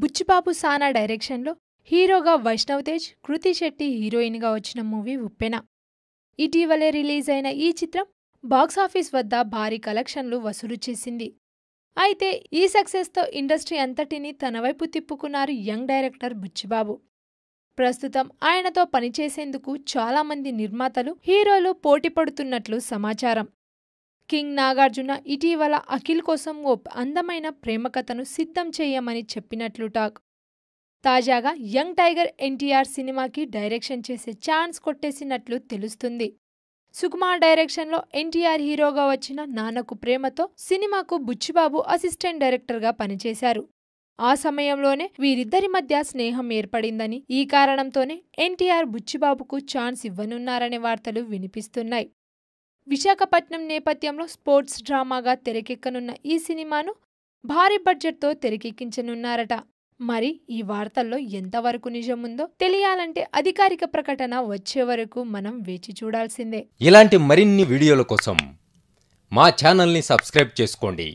బుచ్చిబాబు సానా డైరెక్షన్లో హీరోగా వైష్ణవ్ తేజ్ కృతి శెట్టి హీరోయిన్గా వచ్చిన మూవీ ఉప్పెన ఇటీవలే రిలీజ్ అయిన ఈ చిత్రం బాక్సాఫీస్ వద్ద భారీ కలెక్షన్లు వసూలు చేసింది అయితే ఈ సక్సెస్తో ఇండస్ట్రీ అంతటిని తన వైపు తిప్పుకున్నారు యంగ్ డైరెక్టర్ బుచ్చిబాబు ప్రస్తుతం ఆయనతో పనిచేసేందుకు చాలామంది నిర్మాతలు హీరోలు పోటీ పడుతున్నట్లు సమాచారం కింగ్ నాగార్జున ఇటీవల అఖిల్ కోసం ఓ అందమైన ప్రేమ కథను సిద్ధం చేయమని చెప్పినట్లు టాక్ తాజాగా యంగ్ టైగర్ ఎన్టీఆర్ సినిమాకి డైరెక్షన్ చేసే ఛాన్స్ కొట్టేసినట్లు తెలుస్తుంది సుకుమార్ డైరెక్షన్లో ఎన్టీఆర్ హీరోగా వచ్చిన నాన్నకు ప్రేమతో సినిమాకు బుచ్చిబాబు అసిస్టెంట్ డైరెక్టర్గా పనిచేశారు ఆ సమయంలోనే వీరిద్దరి మధ్య స్నేహం ఏర్పడిందని ఈ కారణంతోనే ఎన్టీఆర్ బుచ్చిబాబుకు ఛాన్స్ ఇవ్వనున్నారనే వార్తలు వినిపిస్తున్నాయి విశాఖపట్నం నేపథ్యంలో స్పోర్ట్స్ డ్రామాగా తెరకెక్కనున్న ఈ సినిమాను భారీ బడ్జెట్తో తెరకెక్కించనున్నారట మరి ఈ వార్తల్లో ఎంతవరకు నిజముందో తెలియాలంటే అధికారిక ప్రకటన వచ్చే వరకు మనం వేచి చూడాల్సిందే ఇలాంటి మరిన్ని వీడియోల కోసం మా ఛానల్ని సబ్స్క్రైబ్ చేసుకోండి